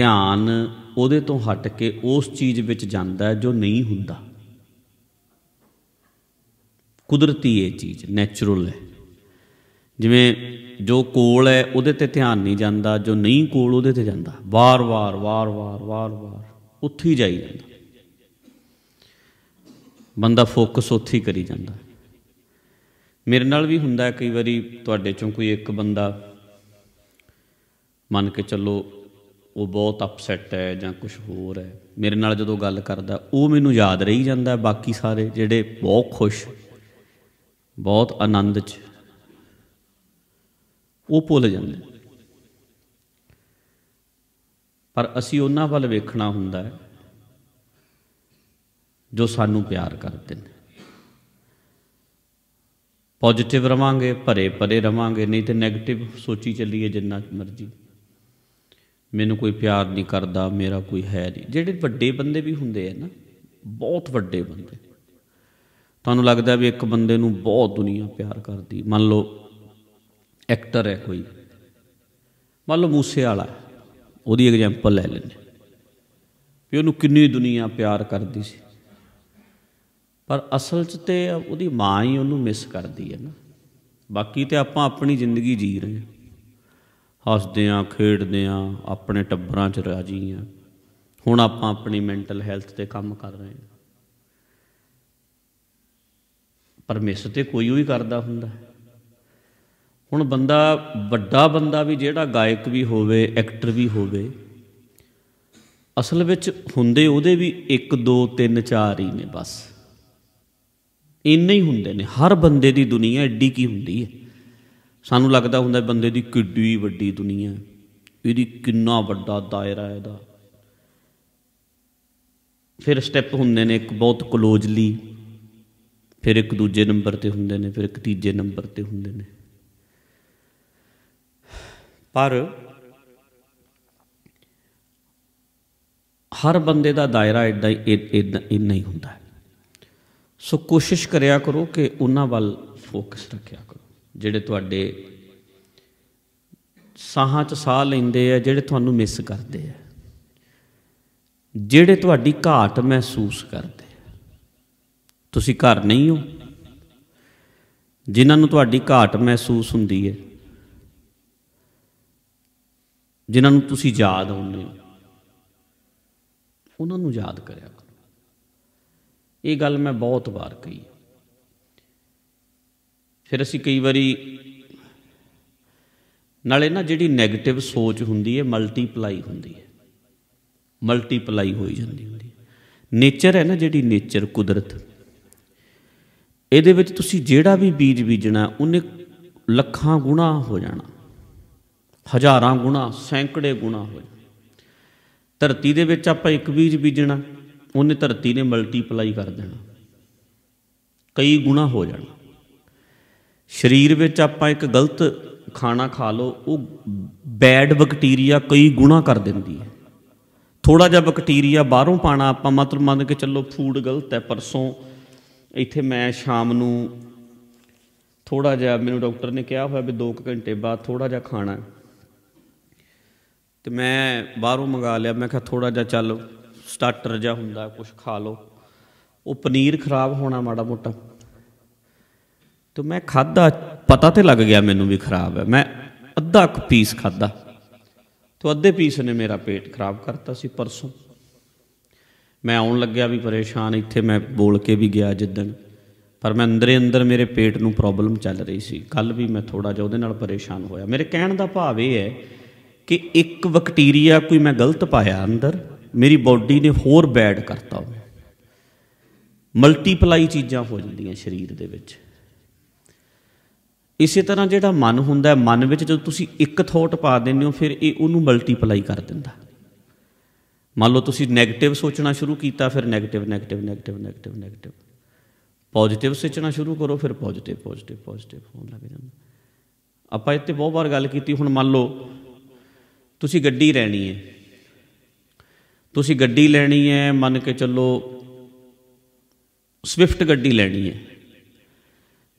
ਧਿਆਨ ਉਹਦੇ ਤੋਂ ਹਟ ਕੇ ਉਸ ਚੀਜ਼ ਵਿੱਚ ਜਾਂਦਾ ਜੋ ਨਹੀਂ ਹੁੰਦਾ ਕੁਦਰਤੀ ਇਹ ਚੀਜ਼ ਨੇਚਰਲ ਹੈ ਜਿਵੇਂ ਜੋ ਕੋਲ ਹੈ ਉਹਦੇ ਤੇ ਧਿਆਨ ਨਹੀਂ ਜਾਂਦਾ ਜੋ ਨਹੀਂ ਕੋਲ ਉਹਦੇ ਤੇ ਜਾਂਦਾ ਵਾਰ-ਵਾਰ ਵਾਰ-ਵਾਰ ਵਾਰ-ਵਾਰ ਉੱਥੇ ਹੀ ਜਾਈ ਜਾਂਦਾ ਬੰਦਾ ਫੋਕਸ ਉੱਥੇ ਹੀ ਕਰੀ ਜਾਂਦਾ ਮੇਰੇ ਨਾਲ ਵੀ ਹੁੰਦਾ ਕਈ ਵਾਰੀ ਤੁਹਾਡੇ ਚੋਂ ਕੋਈ ਇੱਕ ਬੰਦਾ ਮੰਨ ਕੇ ਚੱਲੋ ਉਹ ਬਹੁਤ ਅਪਸੈਟ ਹੈ ਜਾਂ ਕੁਝ ਹੋਰ ਹੈ ਮੇਰੇ ਨਾਲ ਜਦੋਂ ਗੱਲ ਕਰਦਾ ਉਹ ਮੈਨੂੰ ਯਾਦ ਰਹੀ ਜਾਂਦਾ ਬਾਕੀ ਸਾਰੇ ਜਿਹੜੇ ਬਹੁਤ ਖੁਸ਼ ਬਹੁਤ ਆਨੰਦ 'ਚ ਉਹ ਭੁੱਲ ਜਾਂਦੇ ਪਰ ਅਸੀਂ ਉਹਨਾਂ ਵੱਲ ਵੇਖਣਾ ਹੁੰਦਾ ਹੈ ਜੋ ਸਾਨੂੰ ਪਿਆਰ ਕਰਦੇ ਨੇ ਪੋਜ਼ਿਟਿਵ ਰਵਾਂਗੇ ਭਰੇ ਭਰੇ ਰਵਾਂਗੇ ਨਹੀਂ ਤੇ 네ਗੇਟਿਵ ਸੋਚੀ ਚੱਲੀਏ ਜਿੰਨਾ ਮਰਜ਼ੀ ਮੈਨੂੰ ਕੋਈ ਪਿਆਰ ਨਹੀਂ ਕਰਦਾ ਮੇਰਾ ਕੋਈ ਹੈ ਨਹੀਂ ਜਿਹੜੇ ਵੱਡੇ ਬੰਦੇ ਵੀ ਹੁੰਦੇ ਆ ਨਾ ਬਹੁਤ ਵੱਡੇ ਬੰਦੇ ਤੁਹਾਨੂੰ ਲੱਗਦਾ ਵੀ ਇੱਕ ਬੰਦੇ ਨੂੰ ਬਹੁਤ ਦੁਨੀਆ ਪਿਆਰ ਕਰਦੀ ਮੰਨ ਲਓ ਐਕਟਰ ਹੈ ਕੋਈ ਮੰਨ ਲਓ ਮੂਸੇ ਵਾਲਾ ਉਹਦੀ ਐਗਜ਼ਾਮਪਲ ਲੈ ਲੈਂਦੇ ਵੀ ਉਹਨੂੰ ਕਿੰਨੀ ਦੁਨੀਆ ਪਿਆਰ ਕਰਦੀ ਸੀ ਪਰ ਅਸਲ 'ਚ ਤੇ ਉਹਦੀ ਮਾਂ ਹੀ ਉਹਨੂੰ ਮਿਸ ਕਰਦੀ ਹੈ ਨਾ ਬਾਕੀ ਤੇ ਆਪਾਂ ਆਪਣੀ ਜ਼ਿੰਦਗੀ ਜੀ ਰਹੇ ਹਾਂ ਹੱਸਦਿਆਂ ਖੇਡਦਿਆਂ ਆਪਣੇ ਟੱਬਰਾਂ 'ਚ ਰਾਜੀ ਆ ਹੁਣ ਆਪਾਂ ਆਪਣੀ ਮੈਂਟਲ ਹੈਲਥ ਤੇ ਕੰਮ ਕਰ ਰਹੇ ਹਾਂ ਪਰਮੇਸ਼ਰ ਤੇ ਕੋਈ ਵੀ ਕਰਦਾ ਹੁੰਦਾ ਹੁਣ ਬੰਦਾ ਵੱਡਾ ਬੰਦਾ ਵੀ ਜਿਹੜਾ ਗਾਇਕ ਵੀ ਹੋਵੇ ਐਕਟਰ ਵੀ ਹੋਵੇ ਅਸਲ ਵਿੱਚ ਹੁੰਦੇ ਉਹਦੇ ਵੀ 1 2 3 4 ਹੀ ਨੇ ਬਸ ਇੰਨੇ ਹੀ ਹੁੰਦੇ ਨੇ ਹਰ ਬੰਦੇ ਦੀ ਦੁਨੀਆ ਐਡੀ ਕੀ ਹੁੰਦੀ ਹੈ ਸਾਨੂੰ ਲੱਗਦਾ ਹੁੰਦਾ ਬੰਦੇ ਦੀ ਕਿੱਡੀ ਵੱਡੀ ਦੁਨੀਆ ਇਹਦੀ ਕਿੰਨਾ ਵੱਡਾ ਦਾਇਰਾ ਹੈ ਇਹਦਾ ਫਿਰ ਸਟੈਪ ਹੁੰਦੇ ਨੇ ਇੱਕ ਬਹੁਤ ਕਲੋਜ਼ਲੀ ਫਿਰ ਇੱਕ ਦੂਜੇ ਨੰਬਰ ਤੇ ਹੁੰਦੇ ਨੇ ਫਿਰ ਇੱਕ ਤੀਜੇ ਨੰਬਰ ਤੇ ਹੁੰਦੇ ਨੇ ਪਰ ਹਰ ਬੰਦੇ ਦਾ ਦਾਇਰਾ ਇਦਾਂ ਇੰਨਾ ਹੀ ਹੁੰਦਾ ਸੋ ਕੋਸ਼ਿਸ਼ ਕਰਿਆ ਕਰੋ ਕਿ ਉਹਨਾਂ ਵੱਲ ਫੋਕਸ ਰੱਖਿਆ ਕਰੋ ਜਿਹੜੇ ਤੁਹਾਡੇ ਸਾਹਾਂ 'ਚ ਸਾਹ ਲੈਂਦੇ ਆ ਜਿਹੜੇ ਤੁਹਾਨੂੰ ਮਿਸ ਕਰਦੇ ਆ ਜਿਹੜੇ ਤੁਹਾਡੀ ਘਾਟ ਮਹਿਸੂਸ ਕਰਦੇ ਤੁਸੀਂ ਘਰ ਨਹੀਂ ਹੋ ਜਿਨ੍ਹਾਂ ਨੂੰ ਤੁਹਾਡੀ ਘਾਟ ਮਹਿਸੂਸ ਹੁੰਦੀ ਹੈ ਜਿਨ੍ਹਾਂ ਨੂੰ ਤੁਸੀਂ ਯਾਦ ਆਉਂਦੇ ਹੋ ਉਹਨਾਂ ਨੂੰ ਯਾਦ ਕਰਿਆ ਕਰੋ ਇਹ ਗੱਲ ਮੈਂ ਬਹੁਤ ਵਾਰ ਕਹੀ ਹੈ ਫਿਰ ਅਸੀਂ ਕਈ ਵਾਰੀ ਨਾਲੇ ਨਾ ਜਿਹੜੀ 네ਗੇਟਿਵ ਸੋਚ ਹੁੰਦੀ ਹੈ ਮਲਟੀਪਲਾਈ ਹੁੰਦੀ ਹੈ ਮਲਟੀਪਲਾਈ ਹੋਈ ਜਾਂਦੀ ਹੁੰਦੀ ਹੈ ਨੇਚਰ ਹੈ ਨਾ ਜਿਹੜੀ ਨੇਚਰ ਕੁਦਰਤ ਇਹਦੇ ਵਿੱਚ ਤੁਸੀਂ ਜਿਹੜਾ ਵੀ ਬੀਜ ਬੀਜਣਾ ਉਹਨੇ ਲੱਖਾਂ ਗੁਣਾ ਹੋ ਜਾਣਾ ਹਜ਼ਾਰਾਂ ਗੁਣਾ ਸੈਂਕੜੇ ਗੁਣਾ ਹੋ ਜਾਣਾ ਧਰਤੀ ਦੇ ਵਿੱਚ ਆਪਾਂ ਇੱਕ ਬੀਜ ਬੀਜਣਾ ਉਹਨੇ ਧਰਤੀ ਨੇ ਮਲਟੀਪਲਾਈ ਕਰ ਦੇਣਾ ਕਈ ਗੁਣਾ ਹੋ ਜਾਣਾ ਸਰੀਰ ਵਿੱਚ ਆਪਾਂ ਇੱਕ ਗਲਤ ਖਾਣਾ ਖਾ ਲਓ ਉਹ ਬੈਡ ਬੈਕਟੀਰੀਆ ਕਈ ਗੁਣਾ ਕਰ ਦਿੰਦੀ ਹੈ ਥੋੜਾ ਜਿਹਾ ਬੈਕਟੀਰੀਆ ਬਾਹਰੋਂ ਪਾਣਾ ਆਪਾਂ ਮਤਲਬ ਮੰਨ ਕੇ ਚੱਲੋ ਫੂਡ ਗਲਤ ਹੈ ਪਰਸੋਂ ਇੱਥੇ ਮੈਂ ਸ਼ਾਮ ਨੂੰ ਥੋੜਾ ਜਿਹਾ ਮੈਨੂੰ ਡਾਕਟਰ ਨੇ ਕਿਹਾ ਹੋਇਆ ਵੀ 2 ਘੰਟੇ ਬਾਅਦ ਥੋੜਾ ਜਿਹਾ ਖਾਣਾ ਤੇ ਮੈਂ ਬਾਹਰੋਂ ਮੰਗਾ ਲਿਆ ਮੈਂ ਕਿਹਾ ਥੋੜਾ ਜਿਹਾ ਚੱਲ ਸਟਾਰਟਰ ਜਿਹਾ ਹੁੰਦਾ ਕੁਝ ਖਾ ਲਓ ਉਹ ਪਨੀਰ ਖਰਾਬ ਹੋਣਾ ਮਾੜਾ ਮੋਟਾ ਤੇ ਮੈਂ ਖਾਦਾ ਪਤਾ ਤੇ ਲੱਗ ਗਿਆ ਮੈਨੂੰ ਵੀ ਖਰਾਬ ਹੈ ਮੈਂ ਅੱਧਾ ਕੁ ਪੀਸ ਖਾਦਾ ਤੇ ਅੱਧੇ ਪੀਸ ਨੇ ਮੇਰਾ ਪੇਟ ਖਰਾਬ ਕਰਤਾ ਸੀ ਪਰਸੋਂ ਮੈਂ ਆਉਣ ਲੱਗਿਆ ਵੀ ਪਰੇਸ਼ਾਨ ਇੱਥੇ ਮੈਂ ਬੋਲ ਕੇ ਵੀ ਗਿਆ ਜਿੱਦਣ ਪਰ ਮੈਂ ਅੰਦਰੇ ਅੰਦਰ ਮੇਰੇ ਪੇਟ ਨੂੰ ਪ੍ਰੋਬਲਮ ਚੱਲ ਰਹੀ ਸੀ ਕੱਲ ਵੀ ਮੈਂ ਥੋੜਾ ਜਿਹਾ ਉਹਦੇ ਨਾਲ ਪਰੇਸ਼ਾਨ ਹੋਇਆ ਮੇਰੇ ਕਹਿਣ ਦਾ ਭਾਵ ਇਹ ਹੈ ਕਿ ਇੱਕ ਬੈਕਟੀਰੀਆ ਕੋਈ ਮੈਂ ਗਲਤ ਪਾਇਆ ਅੰਦਰ ਮੇਰੀ ਬਾਡੀ ਨੇ ਹੋਰ ਬੈਡ ਕਰਤਾ ਉਹ ਮਲਟੀਪਲਾਈ ਚੀਜ਼ਾਂ ਹੋ ਜਾਂਦੀਆਂ ਸਰੀਰ ਦੇ ਵਿੱਚ ਇਸੇ ਤਰ੍ਹਾਂ ਜਿਹੜਾ ਮਨ ਹੁੰਦਾ ਮਨ ਵਿੱਚ ਜਦੋਂ ਤੁਸੀਂ ਇੱਕ ਥੋਟ ਪਾ ਦਿੰਦੇ ਹੋ ਫਿਰ ਇਹ ਉਹਨੂੰ ਮਲਟੀਪਲਾਈ ਕਰ ਦਿੰਦਾ ਮੰਨ ਲਓ ਤੁਸੀਂ 네ਗੇਟਿਵ ਸੋਚਣਾ ਸ਼ੁਰੂ ਕੀਤਾ ਫਿਰ negative negative negative negative negative positive ਸੋਚਣਾ ਸ਼ੁਰੂ ਕਰੋ ਫਿਰ ਪੋਜ਼ਿਟਿਵ ਪੋਜ਼ਿਟਿਵ ਪੋਜ਼ਿਟਿਵ ਹੋਣ ਲੱਗ ਜਾਂਦਾ ਆਪਾਂ ਇੱਥੇ ਬਹੁਤ ਵਾਰ ਗੱਲ ਕੀਤੀ ਹੁਣ ਮੰਨ ਲਓ ਤੁਸੀਂ ਗੱਡੀ ਲੈਣੀ ਹੈ ਤੁਸੀਂ ਗੱਡੀ ਲੈਣੀ ਹੈ ਮੰਨ ਕੇ ਚੱਲੋ ਸਵਿਫਟ ਗੱਡੀ ਲੈਣੀ ਹੈ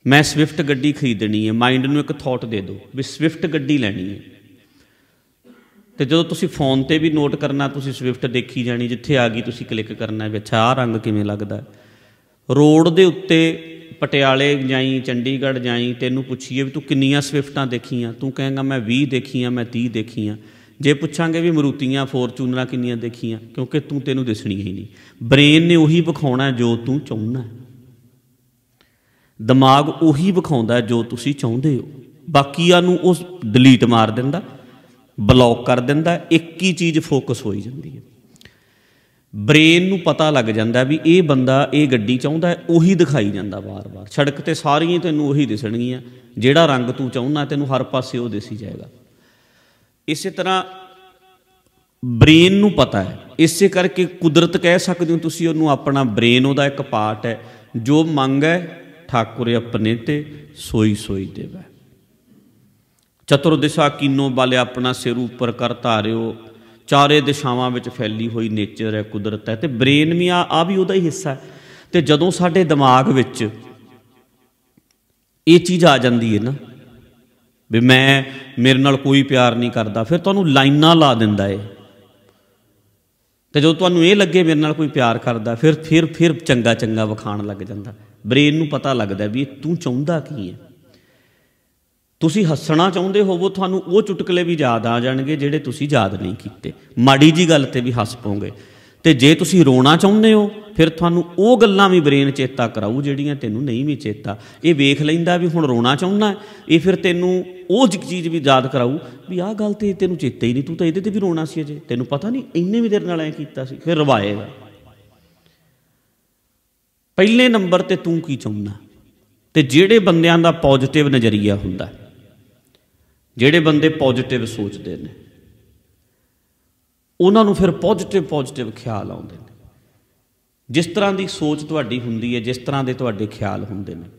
ਮੈਂ ਸਵਿਫਟ ਗੱਡੀ ਖਰੀਦਣੀ ਹੈ ਮਾਈਂਡ ਨੂੰ ਇੱਕ ਥਾਟ ਦੇ ਦਿਓ ਵੀ ਸਵਿਫਟ ਗੱਡੀ ਲੈਣੀ ਹੈ ਤੇ ਜਦੋਂ ਤੁਸੀਂ ਫੋਨ ਤੇ ਵੀ ਨੋਟ ਕਰਨਾ ਤੁਸੀਂ ਸਵਿਫਟ ਦੇਖੀ ਜਾਣੀ ਜਿੱਥੇ ਆ ਗਈ ਤੁਸੀਂ ਕਲਿੱਕ ਕਰਨਾ ਵੀ ਅੱਛਾ ਆ ਰੰਗ ਕਿਵੇਂ ਲੱਗਦਾ ਰੋਡ ਦੇ ਉੱਤੇ ਪਟਿਆਲੇ ਜਾਈ ਚੰਡੀਗੜ੍ਹ ਜਾਈ ਤੈਨੂੰ ਪੁੱਛੀਏ ਵੀ ਤੂੰ ਕਿੰਨੀਆਂ ਸਵਿਫਟਾਂ ਦੇਖੀਆਂ ਤੂੰ ਕਹੇਗਾ ਮੈਂ 20 ਦੇਖੀਆਂ ਮੈਂ 30 ਦੇਖੀਆਂ ਜੇ ਪੁੱਛਾਂਗੇ ਵੀ ਮਰੂਤੀਆਂ ਫੋਰਚੂਨਰਾਂ ਕਿੰਨੀਆਂ ਦੇਖੀਆਂ ਕਿਉਂਕਿ ਤੂੰ ਤੈਨੂੰ ਦਿਸਣੀ ਹੀ ਨਹੀਂ ਬ੍ਰੇਨ ਨੇ ਉਹੀ ਵਿਖਾਉਣਾ ਜੋ ਤੂੰ ਚਾਹੁੰਦਾ ਹੈ ਦਿਮਾਗ ਉਹੀ ਵਿਖਾਉਂਦਾ ਜੋ ਤੁਸੀਂ ਚਾਹੁੰਦੇ ਹੋ ਬਾਕੀਆਂ ਨੂੰ ਉਹ ਡਿਲੀਟ ਮਾਰ ਦਿੰਦਾ ਬਲੌਕ ਕਰ ਦਿੰਦਾ ਇੱਕ ਹੀ ਚੀਜ਼ ਫੋਕਸ ਹੋਈ ਜਾਂਦੀ ਹੈ ਬ੍ਰੇਨ ਨੂੰ ਪਤਾ ਲੱਗ ਜਾਂਦਾ ਵੀ ਇਹ ਬੰਦਾ ਇਹ ਗੱਡੀ ਚਾਹੁੰਦਾ ਉਹੀ ਦਿਖਾਈ ਜਾਂਦਾ ਵਾਰ-ਵਾਰ ਸੜਕ ਤੇ ਸਾਰੀਆਂ ਤੈਨੂੰ ਉਹੀ ਦਿਸਣਗੀਆਂ ਜਿਹੜਾ ਰੰਗ ਤੂੰ ਚਾਹੁੰਦਾ ਤੈਨੂੰ ਹਰ ਪਾਸੇ ਉਹ ਦਿਸੀ ਜਾਏਗਾ ਇਸੇ ਤਰ੍ਹਾਂ ਬ੍ਰੇਨ ਨੂੰ ਪਤਾ ਹੈ ਇਸੇ ਕਰਕੇ ਕੁਦਰਤ ਕਹਿ ਸਕਦੇ ਹੋ ਤੁਸੀਂ ਉਹਨੂੰ ਆਪਣਾ ਬ੍ਰੇਨ ਉਹਦਾ ਇੱਕ ਪਾਰਟ ਹੈ ਜੋ ਮੰਗ ਹੈ ਆਪਣੇ ਤੇ ਸੋਈ ਸੋਈ ਦੇਵੇ ਚਤੁਰ ਦਿਸ਼ਾ ਕੀਨੋ ਬਲ ਆਪਣਾ ਸਿਰ ਉੱਪਰ ਕਰ ਧਾਰਿਓ ਚਾਰੇ ਦਿਸ਼ਾਵਾਂ ਵਿੱਚ ਫੈਲੀ ਹੋਈ ਨੇਚਰ ਹੈ ਕੁਦਰਤ ਹੈ ਤੇ ਬ੍ਰੇਨ ਵੀ ਆ ਆ ਵੀ ਉਹਦਾ ਹੀ ਹਿੱਸਾ ਹੈ ਤੇ ਜਦੋਂ ਸਾਡੇ ਦਿਮਾਗ ਵਿੱਚ ਇਹ ਚੀਜ਼ ਆ ਜਾਂਦੀ ਹੈ ਨਾ ਵੀ ਮੈਂ ਮੇਰੇ ਨਾਲ ਕੋਈ ਪਿਆਰ ਨਹੀਂ ਕਰਦਾ ਫਿਰ ਤੁਹਾਨੂੰ ਲਾਈਨਾਂ ਲਾ ਦਿੰਦਾ ਏ ਤੇ ਜਦੋਂ ਤੁਹਾਨੂੰ ਇਹ ਲੱਗੇ ਮੇਰੇ ਨਾਲ ਕੋਈ ਪਿਆਰ ਕਰਦਾ ਫਿਰ ਫਿਰ ਫਿਰ ਚੰਗਾ ਚੰਗਾ ਵਿਖਾਣ ਲੱਗ ਜਾਂਦਾ ਬ੍ਰੇਨ ਨੂੰ ਪਤਾ ਲੱਗਦਾ ਵੀ ਤੂੰ ਚਾਹੁੰਦਾ ਕੀ ਹੈ ਤੁਸੀਂ ਹੱਸਣਾ ਚਾਹੁੰਦੇ ਹੋਵੋ ਤੁਹਾਨੂੰ ਉਹ ਚੁਟਕਲੇ ਵੀ ਯਾਦ ਆ ਜਾਣਗੇ ਜਿਹੜੇ ਤੁਸੀਂ ਯਾਦ ਨਹੀਂ ਕੀਤੇ ਮਾੜੀ ਜੀ ਗੱਲ ਤੇ ਵੀ ਹੱਸ ਪੋਗੇ ਤੇ ਜੇ ਤੁਸੀਂ ਰੋਣਾ ਚਾਹੁੰਦੇ ਹੋ ਫਿਰ ਤੁਹਾਨੂੰ ਉਹ ਗੱਲਾਂ ਵੀ ਬ੍ਰੇਨ ਚੇਤਾ ਕਰਾਉ ਜਿਹੜੀਆਂ ਤੈਨੂੰ ਨਹੀਂ ਵੀ ਚੇਤਾ ਇਹ ਵੇਖ ਲੈਂਦਾ ਵੀ ਹੁਣ ਰੋਣਾ ਚਾਹੁੰਦਾ ਇਹ ਫਿਰ ਤੈਨੂੰ ਉਹ ਚੀਜ਼ ਵੀ ਯਾਦ ਕਰਾਉ ਵੀ ਆਹ ਗੱਲ ਤੇ ਤੈਨੂੰ ਚੇਤਾ ਹੀ ਨਹੀਂ ਤੂੰ ਤਾਂ ਇਹਦੇ ਤੇ ਵੀ ਰੋਣਾ ਸੀ ਅਜੇ ਤੈਨੂੰ ਪਤਾ ਨਹੀਂ ਇੰਨੇ ਵੀ ਦਿਨ ਨਾਲ ਐ ਕੀਤਾ ਸੀ ਫਿਰ ਰਵਾਏਗਾ ਪਹਿਲੇ ਨੰਬਰ ਤੇ ਤੂੰ ਕੀ ਚਾਹੁੰਦਾ ਤੇ ਜਿਹੜੇ ਬੰਦਿਆਂ ਦਾ ਪੋਜ਼ਿਟਿਵ ਨਜ਼ਰੀਆ ਹੁੰਦਾ ਜਿਹੜੇ ਬੰਦੇ ਪੋਜ਼ਿਟਿਵ ਸੋਚਦੇ ਨੇ ਉਹਨਾਂ ਨੂੰ ਫਿਰ ਪੋਜ਼ਿਟਿਵ ਪੋਜ਼ਿਟਿਵ ਖਿਆਲ ਆਉਂਦੇ ਨੇ ਜਿਸ ਤਰ੍ਹਾਂ ਦੀ ਸੋਚ ਤੁਹਾਡੀ ਹੁੰਦੀ ਹੈ ਜਿਸ ਤਰ੍ਹਾਂ ਦੇ ਤੁਹਾਡੇ ਖਿਆਲ ਹੁੰਦੇ ਨੇ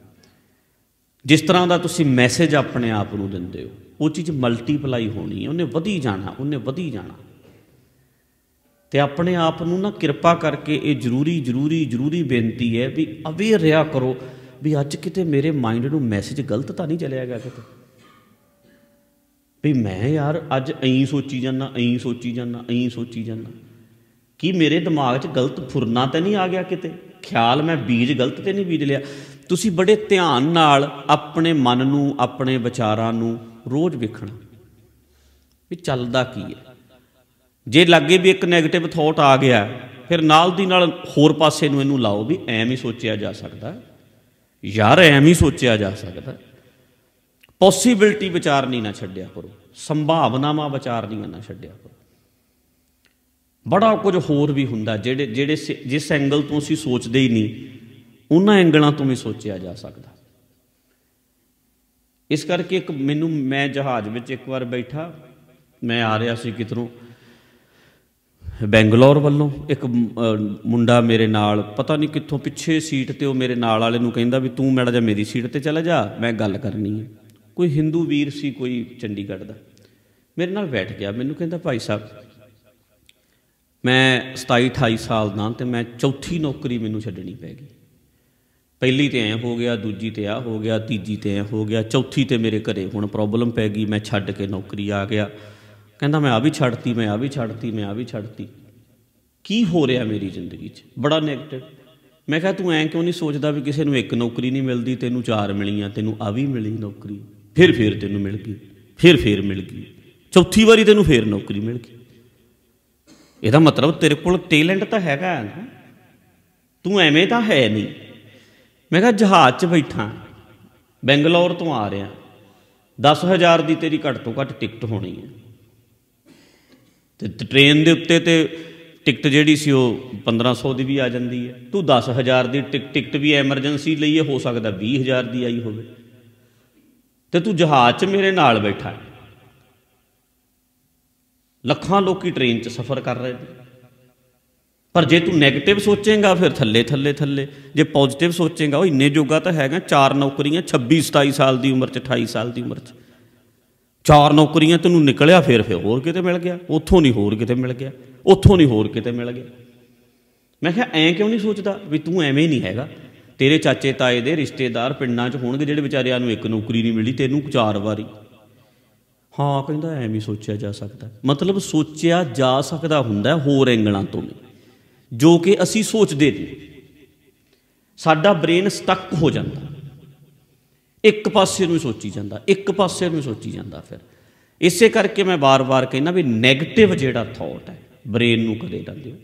ਜਿਸ ਤਰ੍ਹਾਂ ਦਾ ਤੁਸੀਂ ਮੈਸੇਜ ਆਪਣੇ ਆਪ ਨੂੰ ਦਿੰਦੇ ਹੋ ਉਹ ਚੀਜ਼ ਮਲਟੀਪਲਾਈ ਹੋਣੀ ਹੈ ਉਹਨੇ ਵਧੀ ਜਾਣਾ ਉਹਨੇ ਵਧੀ ਜਾਣਾ ਤੇ ਆਪਣੇ ਆਪ ਨੂੰ ਨਾ ਕਿਰਪਾ ਕਰਕੇ ਇਹ ਜ਼ਰੂਰੀ ਜ਼ਰੂਰੀ ਜ਼ਰੂਰੀ ਬੇਨਤੀ ਹੈ ਵੀ ਅਵੇਅਰ ਰਿਹਾ ਕਰੋ ਵੀ ਅੱਜ ਕਿਤੇ ਮੇਰੇ ਮਾਈਂਡ ਨੂੰ ਮੈਸੇਜ ਗਲਤ ਤਾਂ ਨਹੀਂ ਚਲਿਆ ਗਿਆ ਕਿਤੇ ਵੀ ਮੈਂ ਯਾਰ ਅੱਜ ਐਂ ਸੋਚੀ ਜਾਂਦਾ ਐਂ ਸੋਚੀ ਜਾਂਦਾ ਐਂ ਸੋਚੀ ਜਾਂਦਾ ਕੀ ਮੇਰੇ ਦਿਮਾਗ 'ਚ ਗਲਤ ਫੁਰਨਾ ਤਾਂ ਨਹੀਂ ਆ ਗਿਆ ਕਿਤੇ ਖਿਆਲ ਮੈਂ ਬੀਜ ਗਲਤ ਤੇ ਨਹੀਂ ਬੀਜ ਲਿਆ ਤੁਸੀਂ ਬੜੇ ਧਿਆਨ ਨਾਲ ਆਪਣੇ ਮਨ ਨੂੰ ਆਪਣੇ ਵਿਚਾਰਾਂ ਨੂੰ ਰੋਜ਼ ਵੇਖਣਾ ਵੀ ਚੱਲਦਾ ਕੀ ਹੈ ਜੇ ਲੱਗੇ ਵੀ ਇੱਕ 네ਗੇਟਿਵ ਥੌਟ ਆ ਗਿਆ ਫਿਰ ਨਾਲ ਦੀ ਨਾਲ ਹੋਰ ਪਾਸੇ ਨੂੰ ਇਹਨੂੰ ਲਾਓ ਵੀ ਐਵੇਂ ਹੀ ਸੋਚਿਆ ਜਾ ਸਕਦਾ ਯਾਰ ਐਵੇਂ ਹੀ ਸੋਚਿਆ ਜਾ ਸਕਦਾ ਪੋਸਿਬਿਲਟੀ ਵਿਚਾਰਨੀ ਨਾ ਛੱਡਿਆ ਕਰੋ ਸੰਭਾਵਨਾਵਾਂ ਨਹੀਂ ਨਾ ਛੱਡਿਆ ਕਰੋ ਬੜਾ ਕੁਝ ਹੋਰ ਵੀ ਹੁੰਦਾ ਜਿਹੜੇ ਜਿਹੜੇ ਜਿਸ ਐਂਗਲ ਤੋਂ ਅਸੀਂ ਸੋਚਦੇ ਹੀ ਨਹੀਂ ਉਹਨਾਂ ਐਂਗਲਾਂ ਤੋਂ ਵੀ ਸੋਚਿਆ ਜਾ ਸਕਦਾ ਇਸ ਕਰਕੇ ਇੱਕ ਮੈਨੂੰ ਮੈਂ ਜਹਾਜ਼ ਵਿੱਚ ਇੱਕ ਵਾਰ ਬੈਠਾ ਮੈਂ ਆ ਰਿਹਾ ਸੀ ਕਿਧਰੋਂ ਬੈਂਗਲੌਰ ਵੱਲੋਂ ਇੱਕ ਮੁੰਡਾ ਮੇਰੇ ਨਾਲ ਪਤਾ ਨਹੀਂ ਕਿੱਥੋਂ ਪਿੱਛੇ ਸੀਟ ਤੇ ਉਹ ਮੇਰੇ ਨਾਲ ਵਾਲੇ ਨੂੰ ਕਹਿੰਦਾ ਵੀ ਤੂੰ ਮੈੜਾ ਜਾ ਮੇਰੀ ਸੀਟ ਤੇ ਚਲਾ ਜਾ ਮੈਂ ਗੱਲ ਕਰਨੀ ਹੈ ਕੋਈ ਹਿੰਦੂ ਵੀਰ ਸੀ ਕੋਈ ਚੰਡੀਗੜ੍ਹ ਦਾ ਮੇਰੇ ਨਾਲ ਬੈਠ ਗਿਆ ਮੈਨੂੰ ਕਹਿੰਦਾ ਭਾਈ ਸਾਹਿਬ ਮੈਂ 27 28 ਸਾਲ ਦਾ ਤੇ ਮੈਂ ਚੌਥੀ ਨੌਕਰੀ ਮੈਨੂੰ ਛੱਡਣੀ ਪੈ ਗਈ ਪਹਿਲੀ ਤੇ ਐ ਹੋ ਗਿਆ ਦੂਜੀ ਤੇ ਆ ਹੋ ਗਿਆ ਤੀਜੀ ਤੇ ਐ ਹੋ ਗਿਆ ਚੌਥੀ ਤੇ ਮੇਰੇ ਘਰੇ ਹੁਣ ਪ੍ਰੋਬਲਮ ਪੈ ਗਈ ਮੈਂ ਛੱਡ ਕੇ ਨੌਕਰੀ ਆ ਗਿਆ ਕਹਿੰਦਾ ਮੈਂ ਆ ਵੀ ਛੱਡਤੀ ਮੈਂ ਆ ਵੀ ਛੱਡਤੀ ਮੈਂ ਆ ਵੀ ਛੱਡਤੀ ਕੀ ਹੋ ਰਿਹਾ ਮੇਰੀ ਜ਼ਿੰਦਗੀ 'ਚ ਬੜਾ 네ਗੇਟਿਵ ਮੈਂ ਕਿਹਾ ਤੂੰ ਐਂ ਕਿਉਂ ਨਹੀਂ ਸੋਚਦਾ ਵੀ ਕਿਸੇ ਨੂੰ ਇੱਕ ਨੌਕਰੀ ਨਹੀਂ ਮਿਲਦੀ ਤੈਨੂੰ ਚਾਰ ਮਿਲੀਆਂ ਤੈਨੂੰ ਆ ਵੀ ਮਿਲੀ ਨੌਕਰੀ ਫਿਰ ਫਿਰ ਤੈਨੂੰ ਮਿਲ ਗਈ ਫਿਰ ਫਿਰ ਮਿਲ ਗਈ ਚੌਥੀ ਵਾਰੀ ਤੈਨੂੰ ਫਿਰ ਨੌਕਰੀ ਮਿਲ ਗਈ ਇਹਦਾ ਮਤਲਬ ਤੇਰੇ ਕੋਲ ਟੈਲੈਂਟ ਤਾਂ ਹੈਗਾ ਨਾ ਤੂੰ ਐਵੇਂ ਤਾਂ ਹੈ ਨਹੀਂ ਮੈਂ ਕਿਹਾ ਜਹਾਜ਼ 'ਚ ਬੈਠਾ ਬੈਂਗਲੌਰ ਤੋਂ ਆ ਰਿਹਾ 10000 ਦੀ ਤੇਰੀ ਘੱਟ ਤੋਂ ਘੱਟ ਟਿਕਟ ਹੋਣੀ ਹੈ ਤੇ ਟ੍ਰੇਨ ਦੇ ਉੱਤੇ ਤੇ ਟਿਕਟ ਜਿਹੜੀ ਸੀ ਉਹ 1500 ਦੀ ਵੀ ਆ ਜਾਂਦੀ ਹੈ ਤੂੰ 10000 ਦੀ ਟਿਕਟ ਵੀ ਐਮਰਜੈਂਸੀ ਲਈ ਹੈ ਹੋ ਸਕਦਾ 20000 ਦੀ ਆਈ ਹੋਵੇ ਤੇ ਤੂੰ ਜਹਾਜ਼ 'ਚ ਮੇਰੇ ਨਾਲ ਬੈਠਾ ਲੱਖਾਂ ਲੋਕੀ ਟ੍ਰੇਨ 'ਚ ਸਫ਼ਰ ਕਰ ਰਹੇ ਨੇ ਪਰ ਜੇ ਤੂੰ 네ਗੇਟਿਵ ਸੋਚੇਂਗਾ ਫਿਰ ਥੱਲੇ ਥੱਲੇ ਥੱਲੇ ਜੇ ਪੋਜ਼ਿਟਿਵ ਸੋਚੇਂਗਾ ਉਹ ਇੰਨੇ ਜੋਗਾ ਤਾਂ ਹੈਗਾ ਚਾਰ ਨੌਕਰੀਆਂ 26 27 ਸਾਲ ਦੀ ਉਮਰ 'ਚ 28 ਸਾਲ ਦੀ ਉਮਰ 'ਚ ਚਾਰ ਨੌਕਰੀਆਂ ਤੈਨੂੰ ਨਿਕਲਿਆ ਫੇਰ ਫੇਰ ਹੋਰ ਕਿਤੇ ਮਿਲ ਗਿਆ ਉੱਥੋਂ ਨਹੀਂ ਹੋਰ ਕਿਤੇ ਮਿਲ ਗਿਆ ਉੱਥੋਂ ਨਹੀਂ ਹੋਰ ਕਿਤੇ ਮਿਲ ਗਿਆ ਮੈਂ ਕਿਹਾ ਐਂ ਕਿਉਂ ਨਹੀਂ ਸੋਚਦਾ ਵੀ ਤੂੰ ਐਵੇਂ ਨਹੀਂ ਹੈਗਾ ਤੇਰੇ ਚਾਚੇ ਤਾਏ ਦੇ ਰਿਸ਼ਤੇਦਾਰ ਪਿੰਡਾਂ 'ਚ ਹੋਣਗੇ ਜਿਹੜੇ ਵਿਚਾਰਿਆਂ ਨੂੰ ਇੱਕ ਨੌਕਰੀ ਨਹੀਂ ਮਿਲੀ ਤੈਨੂੰ ਚਾਰ ਵਾਰੀ ਹਾਂ ਕਹਿੰਦਾ ਐਵੇਂ ਹੀ ਸੋਚਿਆ ਜਾ ਸਕਦਾ ਮਤਲਬ ਸੋਚਿਆ ਜਾ ਸਕਦਾ ਹੁੰਦਾ ਹੋਰ ਐਂਗਲਾਂ ਤੋਂ ਵੀ ਜੋ ਕਿ ਅਸੀਂ ਸੋਚਦੇ ਨਹੀਂ ਸਾਡਾ ਬ੍ਰੇਨ ਸਟਕ ਹੋ ਜਾਂਦਾ ਇੱਕ ਪਾਸੇ ਨੂੰ ਸੋਚੀ ਜਾਂਦਾ ਇੱਕ ਪਾਸੇ ਨੂੰ ਸੋਚੀ ਜਾਂਦਾ ਫਿਰ ਇਸੇ ਕਰਕੇ ਮੈਂ ਬਾਰ-ਬਾਰ ਕਹਿੰਦਾ ਵੀ 네ਗੇਟਿਵ ਜਿਹੜਾ ਥਾਟ ਹੈ ਬ੍ਰੇਨ ਨੂੰ ਕਦੇ ਨਾ ਦਿਓ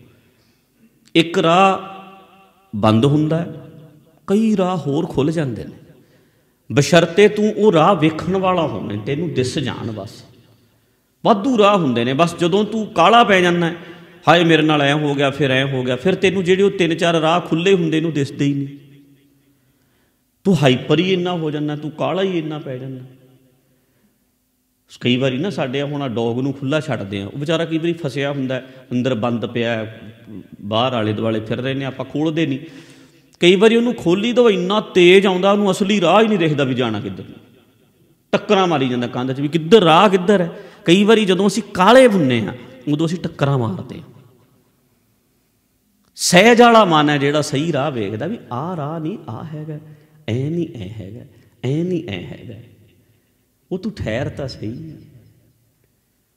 ਇੱਕ ਰਾਹ ਬੰਦ ਹੁੰਦਾ ਹੈ ਕਈ ਰਾਹ ਹੋਰ ਖੁੱਲ ਜਾਂਦੇ ਨੇ ਬਸ਼ਰਤੇ ਤੂੰ ਉਹ ਰਾਹ ਵੇਖਣ ਵਾਲਾ ਹੋਵੇਂ ਤੈਨੂੰ ਦਿਸ ਜਾਣ ਬਸ ਵਾਧੂ ਰਾਹ ਹੁੰਦੇ ਨੇ ਬਸ ਜਦੋਂ ਤੂੰ ਕਾਲਾ ਪੈ ਜਾਂਦਾ ਹਾਏ ਮੇਰੇ ਨਾਲ ਐ ਹੋ ਗਿਆ ਫਿਰ ਐ ਹੋ ਗਿਆ ਫਿਰ ਤੈਨੂੰ ਜਿਹੜੇ ਉਹ ਤਿੰਨ ਚਾਰ ਰਾਹ ਖੁੱਲੇ ਹੁੰਦੇ ਨੂੰ ਦਿਸਦੇ ਹੀ ਨਹੀਂ ਤੂੰ ਹਾਈਪਰ ਹੀ ਇੰਨਾ ਹੋ ਜਾਂਦਾ ਤੂੰ ਕਾਲਾ ਹੀ ਇੰਨਾ ਪੈ ਜਾਂਦਾ ਕਈ ਵਾਰੀ ਨਾ ਸਾਡੇ ਹੁਣ ਆ ਡੌਗ ਨੂੰ ਖੁੱਲਾ ਛੱਡਦੇ ਆ ਉਹ ਵਿਚਾਰਾ ਕਈ ਵਾਰੀ ਫਸਿਆ ਹੁੰਦਾ ਅੰਦਰ ਬੰਦ ਪਿਆ ਬਾਹਰ ਆਲੇ ਦੁਆਲੇ ਫਿਰ ਰਹੇ ਨੇ ਆਪਾਂ ਖੋਲਦੇ ਨਹੀਂ ਕਈ ਵਾਰੀ ਉਹਨੂੰ ਖੋਲੀ ਦੋ ਇੰਨਾ ਤੇਜ਼ ਆਉਂਦਾ ਉਹਨੂੰ ਅਸਲੀ ਰਾਹ ਹੀ ਨਹੀਂ ਦਿਖਦਾ ਵੀ ਜਾਣਾ ਕਿੱਧਰ ਟੱਕਰਾਂ ਮਾਰੀ ਜਾਂਦਾ ਕੰਧ 'ਚ ਵੀ ਕਿੱਧਰ ਰਾਹ ਕਿੱਧਰ ਹੈ ਕਈ ਵਾਰੀ ਜਦੋਂ ਅਸੀਂ ਕਾਲੇ ਬੁੰਨੇ ਆ ਉਦੋਂ ਅਸੀਂ ਟੱਕਰਾਂ ਮਾਰਦੇ ਆ ਸਹਿਜ ਵਾਲਾ ਮਨ ਹੈ ਜਿਹੜਾ ਸਹੀ ਰਾਹ ਵੇਖਦਾ ਵੀ ਆਹ ਰਾਹ ਨਹੀਂ ਆ ਹੈਗਾ ਐ ਨਹੀਂ ਐ ਹੈਗਾ ਐ ਨਹੀਂ ਐ ਹੈਗਾ ਉਹ ਤੂੰ ਠਹਿਰ ਤਾਂ ਸਹੀ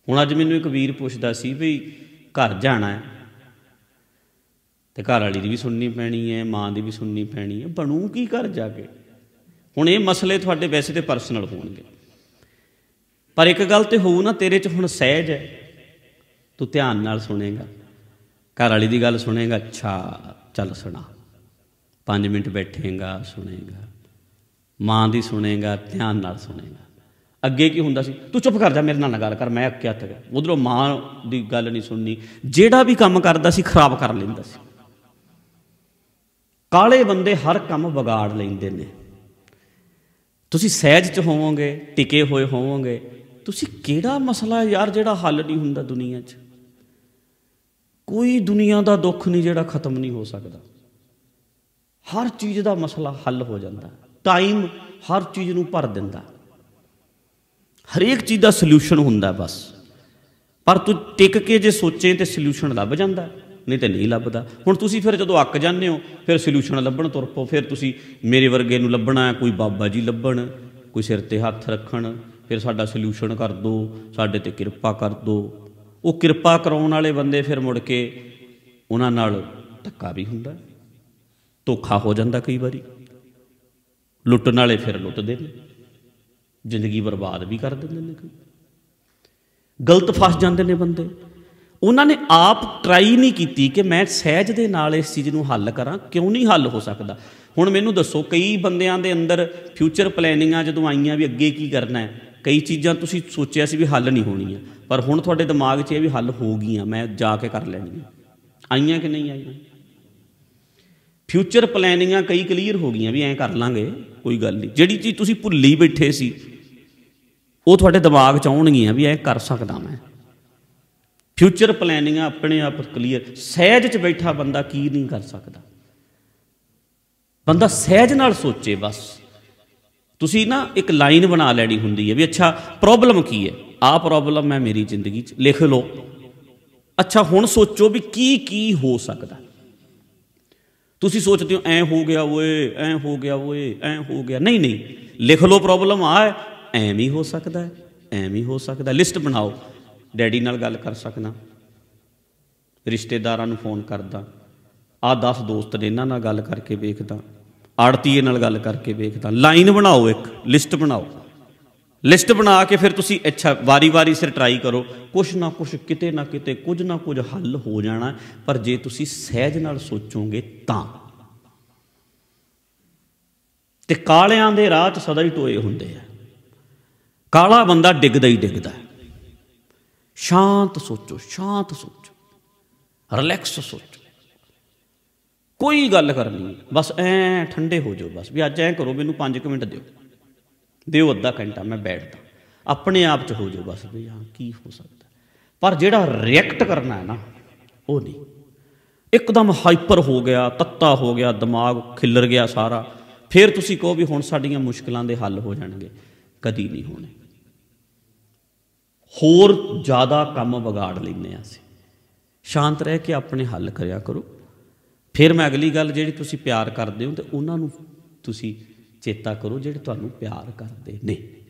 ਹੁਣ ਅੱਜ ਮੈਨੂੰ ਇੱਕ ਵੀਰ ਪੁੱਛਦਾ ਸੀ ਵੀ ਘਰ ਜਾਣਾ ਹੈ ਤੇ ਘਰ ਵਾਲੀ ਦੀ ਵੀ ਸੁਣਨੀ ਪੈਣੀ ਹੈ ਮਾਂ ਦੀ ਵੀ ਸੁਣਨੀ ਪੈਣੀ ਹੈ ਬਣੂ ਕੀ ਘਰ ਜਾ ਕੇ ਹੁਣ ਇਹ ਮਸਲੇ ਤੁਹਾਡੇ ਵੈਸੇ ਤੇ ਪਰਸਨਲ ਹੋਣਗੇ ਪਰ ਇੱਕ ਗੱਲ ਤੇ ਹੋਊ ਨਾ ਤੇਰੇ 'ਚ ਹੁਣ ਸਹਿਜ ਹੈ ਤੂੰ ਧਿਆਨ ਨਾਲ ਸੁਣੇਗਾ ਘਰ ਵਾਲੀ ਦੀ ਗੱਲ ਸੁਣੇਗਾ ਅੱਛਾ ਚੱਲ ਸੁਣਾ 5 ਮਿੰਟ ਬੈਠੇਗਾ ਸੁਣੇਗਾ ਮਾਂ ਦੀ ਸੁਣੇਗਾ ਧਿਆਨ ਨਾਲ ਸੁਣੇਗਾ ਅੱਗੇ ਕੀ ਹੁੰਦਾ ਸੀ ਤੂੰ ਚੁੱਪ ਕਰ ਜਾ ਮੇਰੇ ਨਾਲ ਨਾ ਗੱਲ ਕਰ ਮੈਂ ਅੱਕਿਆ ਤੱਕ ਉਧਰੋਂ ਮਾਂ ਦੀ ਗੱਲ ਨਹੀਂ ਸੁਣਨੀ ਜਿਹੜਾ ਵੀ ਕੰਮ ਕਰਦਾ ਸੀ ਖਰਾਬ ਕਰ ਲੈਂਦਾ ਸੀ ਕਾਲੇ ਬੰਦੇ ਹਰ ਕੰਮ ਵਿਗਾੜ ਲੈਂਦੇ ਨੇ ਤੁਸੀਂ ਸਹਿਜ ਚ ਹੋਵੋਗੇ ਟਿਕੇ ਹੋਏ ਹੋਵੋਗੇ ਤੁਸੀਂ ਕਿਹੜਾ ਮਸਲਾ ਯਾਰ ਜਿਹੜਾ ਹੱਲ ਨਹੀਂ ਹੁੰਦਾ ਦੁਨੀਆ 'ਚ ਕੋਈ ਦੁਨੀਆ ਦਾ ਦੁੱਖ ਨਹੀਂ ਜਿਹੜਾ ਖਤਮ ਨਹੀਂ ਹੋ ਸਕਦਾ ਹਰ ਚੀਜ਼ ਦਾ ਮਸਲਾ ਹੱਲ ਹੋ ਜਾਂਦਾ ਟਾਈਮ ਹਰ ਚੀਜ਼ ਨੂੰ ਭਰ ਦਿੰਦਾ ਹਰੇਕ ਚੀਜ਼ ਦਾ ਸੋਲੂਸ਼ਨ ਹੁੰਦਾ ਬਸ ਪਰ ਤੂੰ ਟਿਕ ਕੇ ਜੇ ਸੋਚੇ ਤੇ ਸੋਲੂਸ਼ਨ ਲੱਭ ਜਾਂਦਾ ਨਹੀਂ ਤੇ ਨਹੀਂ ਲੱਭਦਾ ਹੁਣ ਤੁਸੀਂ ਫਿਰ ਜਦੋਂ ਅੱਕ ਜਾਂਦੇ ਹੋ ਫਿਰ ਸੋਲੂਸ਼ਨ ਲੱਭਣ ਤੁਰ ਪੋ ਫਿਰ ਤੁਸੀਂ ਮੇਰੇ ਵਰਗੇ ਨੂੰ ਲੱਭਣਾ ਕੋਈ ਬਾਬਾ ਜੀ ਲੱਭਣ ਕੋਈ ਸਿਰ ਤੇ ਹੱਥ ਰੱਖਣ ਫਿਰ ਸਾਡਾ ਸੋਲੂਸ਼ਨ ਕਰ ਦੋ ਸਾਡੇ ਤੇ ਕਿਰਪਾ ਕਰ ਦੋ ਉਹ ਕਿਰਪਾ ਕਰਾਉਣ ਵਾਲੇ ਬੰਦੇ ਫਿਰ ਮੁੜ ਕੇ ਉਹਨਾਂ ਨਾਲ ਧੱਕਾ ਵੀ ਹੁੰਦਾ ਧੋਖਾ ਹੋ ਜਾਂਦਾ ਕਈ ਵਾਰੀ ਲੁੱਟਣ ਵਾਲੇ ਫਿਰ ਲੁੱਟਦੇ ਨੇ ਜ਼ਿੰਦਗੀ ਬਰਬਾਦ ਵੀ ਕਰ ਦਿੰਦੇ ਨੇ ਕਈ ਗਲਤ ਫਸ ਜਾਂਦੇ ਨੇ ਬੰਦੇ ਉਹਨਾਂ ਨੇ ਆਪ ਟਰਾਈ ਨਹੀਂ ਕੀਤੀ ਕਿ ਮੈਂ ਸਹਿਜ ਦੇ ਨਾਲ ਇਸ ਚੀਜ਼ ਨੂੰ ਹੱਲ ਕਰਾਂ ਕਿਉਂ ਨਹੀਂ ਹੱਲ ਹੋ ਸਕਦਾ ਹੁਣ ਮੈਨੂੰ ਦੱਸੋ ਕਈ ਬੰਦਿਆਂ ਦੇ ਅੰਦਰ ਫਿਊਚਰ ਪਲੈਨਿੰਗਾਂ ਜਦੋਂ ਆਈਆਂ ਵੀ ਅੱਗੇ ਕੀ ਕਰਨਾ ਹੈ ਕਈ ਚੀਜ਼ਾਂ ਤੁਸੀਂ ਸੋਚਿਆ ਸੀ ਵੀ ਹੱਲ ਨਹੀਂ ਹੋਣੀਆਂ ਪਰ ਹੁਣ ਤੁਹਾਡੇ ਦਿਮਾਗ 'ਚ ਇਹ ਵੀ ਹੱਲ ਹੋ ਗਈਆਂ ਮੈਂ ਜਾ ਕੇ ਕਰ ਲੈਣੀਆਂ ਆਈਆਂ ਕਿ ਨਹੀਂ ਆਈਆਂ ਫਿਊਚਰ ਪਲੈਨਿੰਗਾਂ ਕਈ ਕਲੀਅਰ ਹੋ ਗਈਆਂ ਵੀ ਐਂ ਕਰ ਲਾਂਗੇ ਕੋਈ ਗੱਲ ਨਹੀਂ ਜਿਹੜੀ ਚੀਜ਼ ਤੁਸੀਂ ਭੁੱਲੀ ਬੈਠੇ ਸੀ ਉਹ ਤੁਹਾਡੇ ਦਿਮਾਗ 'ਚ ਆਉਣਗੀਆਂ ਵੀ ਐਂ ਕਰ ਸਕਦਾ ਮੈਂ ਫਿਊਚਰ ਪਲੈਨਿੰਗਾਂ ਆਪਣੇ ਆਪ ਕਲੀਅਰ ਸਹਿਜ 'ਚ ਬੈਠਾ ਬੰਦਾ ਕੀ ਨਹੀਂ ਕਰ ਸਕਦਾ ਬੰਦਾ ਸਹਿਜ ਨਾਲ ਸੋਚੇ ਬਸ ਤੁਸੀਂ ਨਾ ਇੱਕ ਲਾਈਨ ਬਣਾ ਲੈਣੀ ਹੁੰਦੀ ਹੈ ਵੀ ਅੱਛਾ ਪ੍ਰੋਬਲਮ ਕੀ ਹੈ ਆ ਪ੍ਰੋਬਲਮ ਹੈ ਮੇਰੀ ਜ਼ਿੰਦਗੀ 'ਚ ਲਿਖ ਲਓ ਅੱਛਾ ਹੁਣ ਸੋਚੋ ਵੀ ਕੀ ਕੀ ਹੋ ਸਕਦਾ ਤੁਸੀਂ ਸੋਚਦੇ ਹੋ ਐ ਹੋ ਗਿਆ ਓਏ ਐ ਹੋ ਗਿਆ ਓਏ ਐ ਹੋ ਗਿਆ ਨਹੀਂ ਨਹੀਂ ਲਿਖ ਲਓ ਪ੍ਰੋਬਲਮ ਆ ਐਵੇਂ ਹੀ ਹੋ ਸਕਦਾ ਹੈ ਐਵੇਂ ਹੋ ਸਕਦਾ ਲਿਸਟ ਬਣਾਓ ਡੈਡੀ ਨਾਲ ਗੱਲ ਕਰ ਸਕਦਾ ਰਿਸ਼ਤੇਦਾਰਾਂ ਨੂੰ ਫੋਨ ਕਰਦਾ ਆ 10 ਦੋਸਤ ਨੇ ਇਹਨਾਂ ਨਾਲ ਗੱਲ ਕਰਕੇ ਵੇਖਦਾ ਆੜਤੀਏ ਨਾਲ ਗੱਲ ਕਰਕੇ ਵੇਖਦਾ ਲਾਈਨ ਬਣਾਓ ਇੱਕ ਲਿਸਟ ਬਣਾਓ ਲਿਸਟ ਬਣਾ ਕੇ ਫਿਰ ਤੁਸੀਂ ਅੱਛਾ ਵਾਰੀ-ਵਾਰੀ ਸਿਰ ਟਰਾਈ ਕਰੋ ਕੁਝ ਨਾ ਕੁਝ ਕਿਤੇ ਨਾ ਕਿਤੇ ਕੁਝ ਨਾ ਕੁਝ ਹੱਲ ਹੋ ਜਾਣਾ ਪਰ ਜੇ ਤੁਸੀਂ ਸਹਿਜ ਨਾਲ ਸੋਚੋਗੇ ਤਾਂ ਤੇ ਕਾਲਿਆਂ ਦੇ ਰਾਹ 'ਚ ਸਦਾ ਹੀ ਟੋਏ ਹੁੰਦੇ ਆ ਕਾਲਾ ਬੰਦਾ ਡਿੱਗਦਾ ਹੀ ਡਿੱਗਦਾ ਸ਼ਾਂਤ ਸੋਚੋ ਸ਼ਾਂਤ ਸੋਚੋ ਰਿਲੈਕਸ ਸੋਚੋ ਕੋਈ ਗੱਲ ਕਰਨੀ ਬਸ ਐ ਠੰਡੇ ਹੋ ਜਾਓ ਬਸ ਵੀ ਅੱਜ ਐ ਕਰੋ ਮੈਨੂੰ 5 ਮਿੰਟ ਦਿਓ ਦਿਓ ਅੱਧਾ ਘੰਟਾ ਮੈਂ ਬੈਠਦਾ ਆਪਣੇ ਆਪ ਚ ਹੋ ਜਾ ਬਸ ਵੀ ਹਾਂ ਕੀ ਹੋ ਸਕਦਾ ਪਰ ਜਿਹੜਾ ਰਿਐਕਟ ਕਰਨਾ ਹੈ ਨਾ ਉਹ ਨਹੀਂ ਇੱਕਦਮ ਹਾਈਪਰ ਹੋ ਗਿਆ ਤੱਤਾ ਹੋ ਗਿਆ ਦਿਮਾਗ ਖਿੱਲਰ ਗਿਆ ਸਾਰਾ ਫਿਰ ਤੁਸੀਂ ਕਹੋ ਵੀ ਹੁਣ ਸਾਡੀਆਂ ਮੁਸ਼ਕਲਾਂ ਦੇ ਹੱਲ ਹੋ ਜਾਣਗੇ ਕਦੀ ਨਹੀਂ ਹੋਣੇ ਹੋਰ ਜ਼ਿਆਦਾ ਕੰਮ ਵਿਗਾੜ ਲੈਨੇ ਆ ਸੀ ਸ਼ਾਂਤ ਰਹਿ ਕੇ ਆਪਣੇ ਹੱਲ ਕਰਿਆ ਕਰੋ ਫਿਰ ਮੈਂ ਅਗਲੀ ਗੱਲ ਜਿਹੜੀ ਤੁਸੀਂ ਪਿਆਰ ਕਰਦੇ ਹੋ ਤੇ ਉਹਨਾਂ ਨੂੰ ਤੁਸੀਂ ਚੇਤਾ ਕਰੋ ਜਿਹੜੇ ਤੁਹਾਨੂੰ ਪਿਆਰ ਕਰਦੇ ਨੇ